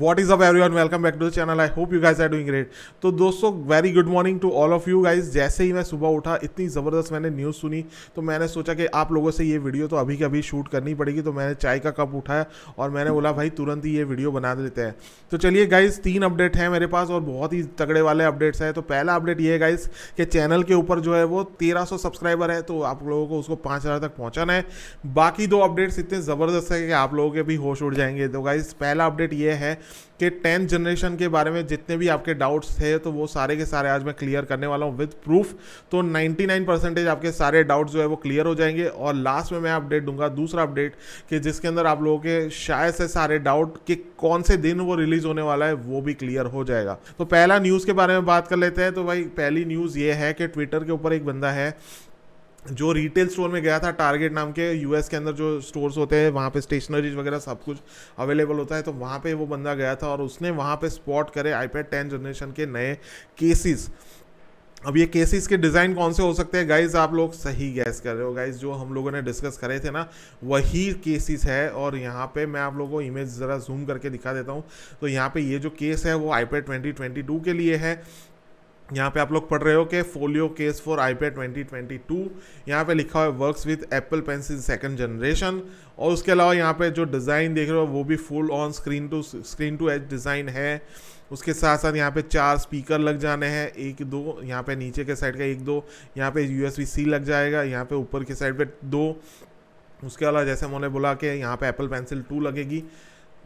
what is up everyone welcome back to the channel I hope you guys are doing great तो दोस्तों very good morning to all of you guys जैसे ही मैं सुबह उठा इतनी ज़बरदस्त मैंने न्यूज़ सुनी तो मैंने सोचा कि आप लोगों से ये वीडियो तो अभी के अभी शूट करनी पड़ेगी तो मैंने चाय का कप उठाया और मैंने बोला भाई तुरंत ही ये वीडियो बना देते हैं तो चलिए गाइज तीन अपडेट हैं मेरे पास और बहुत ही तगड़े वाले अपडेट्स हैं तो पहला अपडेट ये है गाइज कि चैनल के ऊपर जो है वो तेरह सौ सब्सक्राइबर है तो आप लोगों को उसको पाँच हज़ार तक पहुँचाना है बाकी दो अपडेट्स इतने ज़बरदस्त है कि आप लोगों के भी होश उड़ जाएंगे तो गाइज पहला अपडेट ये है कि टेंथ जनरेशन के बारे में जितने भी आपके डाउट्स थे तो वो सारे के सारे आज मैं क्लियर करने वाला हूँ विद प्रूफ तो 99 परसेंटेज आपके सारे डाउट्स जो है वो क्लियर हो जाएंगे और लास्ट में मैं अपडेट दूंगा दूसरा अपडेट कि जिसके अंदर आप लोगों के शायद से सारे डाउट कि कौन से दिन वो रिलीज होने वाला है वो भी क्लियर हो जाएगा तो पहला न्यूज़ के बारे में बात कर लेते हैं तो भाई पहली न्यूज़ ये है कि ट्विटर के ऊपर एक बंदा है जो रिटेल स्टोर में गया था टारगेट नाम के यूएस के अंदर जो स्टोर्स होते हैं वहाँ पे स्टेशनरीज वगैरह सब कुछ अवेलेबल होता है तो वहाँ पे वो बंदा गया था और उसने वहाँ पे स्पॉट करे आईपैड टेन जनरेशन के नए केसेस अब ये केसेस के डिज़ाइन कौन से हो सकते हैं गाइज आप लोग सही गैस कर रहे हो गाइज जो हम लोगों ने डिस्कस करे थे ना वही केसेस है और यहाँ पे मैं आप लोगों को इमेज ज़रा जूम करके दिखा देता हूँ तो यहाँ पे ये जो केस है वो आईपैड 2022 के लिए है यहाँ पे आप लोग पढ़ रहे हो कि फोलियो केस फॉर आईपैड 2022 यहाँ पे लिखा हुआ है works with Apple Pencil second generation और उसके अलावा यहाँ पे जो डिज़ाइन देख रहे हो वो भी full on screen to screen to H design है उसके साथ साथ यहाँ पे चार स्पीकर लग जाने हैं एक दो यहाँ पे नीचे के साइड का एक दो यहाँ पे यू सी लग जाएगा यहाँ पे ऊपर के साइड पे दो उसके अलावा जैसे उन्होंने बोला कि यहाँ पे एप्पल पेंसिल टू लगेगी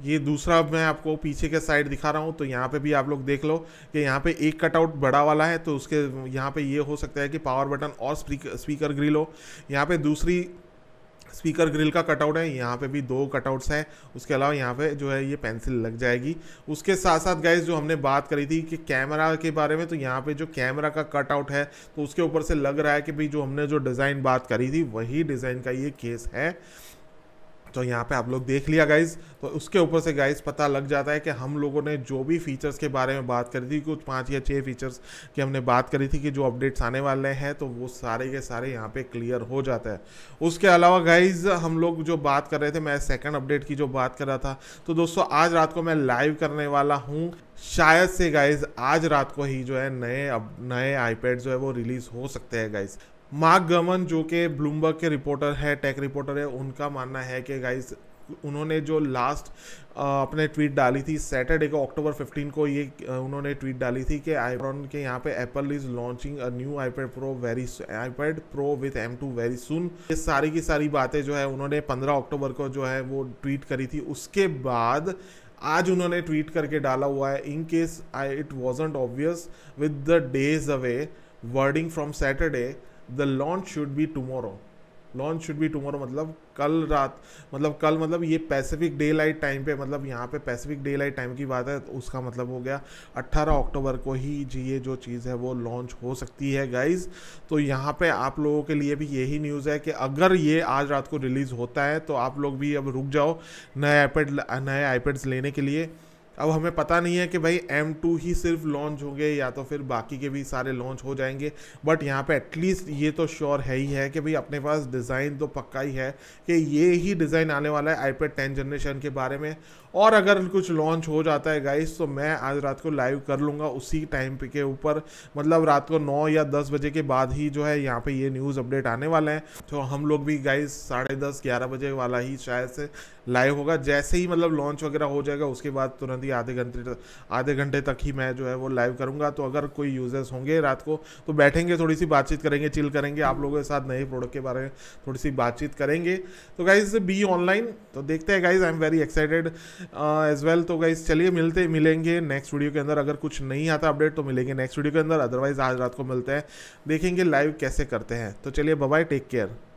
ये दूसरा मैं आपको पीछे के साइड दिखा रहा हूँ तो यहाँ पे भी आप लोग देख लो कि यहाँ पे एक कटआउट बड़ा वाला है तो उसके यहाँ पे ये हो सकता है कि पावर बटन और स्पीकर ग्रिल हो यहाँ पे दूसरी स्पीकर ग्रिल का कटआउट है यहाँ पे भी दो कटआउट्स हैं उसके अलावा यहाँ पे जो है ये पेंसिल लग जाएगी उसके साथ साथ गाइज जो हमने बात करी थी कि कैमरा के बारे में तो यहाँ पे जो कैमरा का कटआउट है तो उसके ऊपर से लग रहा है कि भाई जो हमने जो डिज़ाइन बात करी थी वही डिज़ाइन का ये केस है तो यहाँ पे आप लोग देख लिया गाइज तो उसके ऊपर से गाइज पता लग जाता है कि हम लोगों ने जो भी फीचर्स के बारे में बात करी थी कुछ पांच या छह फीचर्स की हमने बात करी थी कि जो अपडेट्स आने वाले हैं तो वो सारे के सारे यहाँ पे क्लियर हो जाता है उसके अलावा गाइज हम लोग जो बात कर रहे थे मैं सेकेंड अपडेट की जो बात कर रहा था तो दोस्तों आज रात को मैं लाइव करने वाला हूँ शायद से गाइज आज रात को ही जो है नए अब नए आईपैड जो है वो रिलीज़ हो सकते हैं गाइज मार्क गमन जो कि ब्लूमबर्ग के रिपोर्टर है टेक रिपोर्टर है उनका मानना है कि गाइस उन्होंने जो लास्ट अपने ट्वीट डाली थी सैटरडे को अक्टूबर 15 को ये उन्होंने ट्वीट डाली थी कि आईप्रॉन के यहाँ पे Apple is launching a new iPad Pro very iPad Pro with M two very soon ये सारी की सारी बातें जो है उन्होंने 15 अक्टूबर को जो है वो ट्वीट करी थी उसके बाद आज उन्होंने ट्वीट करके डाला हुआ है in case I it wasn't obvious with the days away wording from Saturday the launch should be tomorrow launch should be tomorrow मतलब कल रात मतलब कल मतलब ये पैसिफिक डे लाइट टाइम पे मतलब यहाँ पे पैसिफिक डे लाइट टाइम की बात है तो उसका मतलब हो गया 18 अक्टूबर को ही ये जो चीज़ है वो लॉन्च हो सकती है गाइज तो यहाँ पे आप लोगों के लिए भी यही न्यूज़ है कि अगर ये आज रात को रिलीज़ होता है तो आप लोग भी अब रुक जाओ नए आईपैड नए आईपैड्स लेने के लिए अब हमें पता नहीं है कि भाई M2 ही सिर्फ लॉन्च होंगे या तो फिर बाकी के भी सारे लॉन्च हो जाएंगे बट यहाँ पे एटलीस्ट ये तो श्योर है ही है कि भाई अपने पास डिज़ाइन तो पक्का ही है कि ये ही डिज़ाइन आने वाला है आईपैड 10 जनरेशन के बारे में और अगर कुछ लॉन्च हो जाता है गाइस तो मैं आज रात को लाइव कर लूँगा उसी टाइम के ऊपर मतलब रात को नौ या दस बजे के बाद ही जो है यहाँ पर ये न्यूज़ अपडेट आने वाले हैं तो हम लोग भी गाइस साढ़े दस ग्यारह बजे वाला ही शायद से लाइव होगा जैसे ही मतलब लॉन्च वगैरह हो जाएगा उसके बाद तुरंत दिया आधे घंटे आधे घंटे तक ही मैं जो है वो लाइव करूँगा तो अगर कोई यूजर्स होंगे रात को तो बैठेंगे थोड़ी सी बातचीत करेंगे चिल करेंगे आप लोगों के साथ नए प्रोडक्ट के बारे में थोड़ी सी बातचीत करेंगे तो गाइज बी ऑनलाइन तो देखते हैं guys I am very excited as well तो गाइज चलिए मिलते मिलेंगे नेक्स्ट वीडियो के अंदर अगर कुछ नहीं आता अपडेट तो मिलेंगे नेक्स्ट वीडियो के अंदर अदरवाइज आज रात को मिलते हैं देखेंगे लाइव कैसे करते हैं तो चलिए बबाई टेक केयर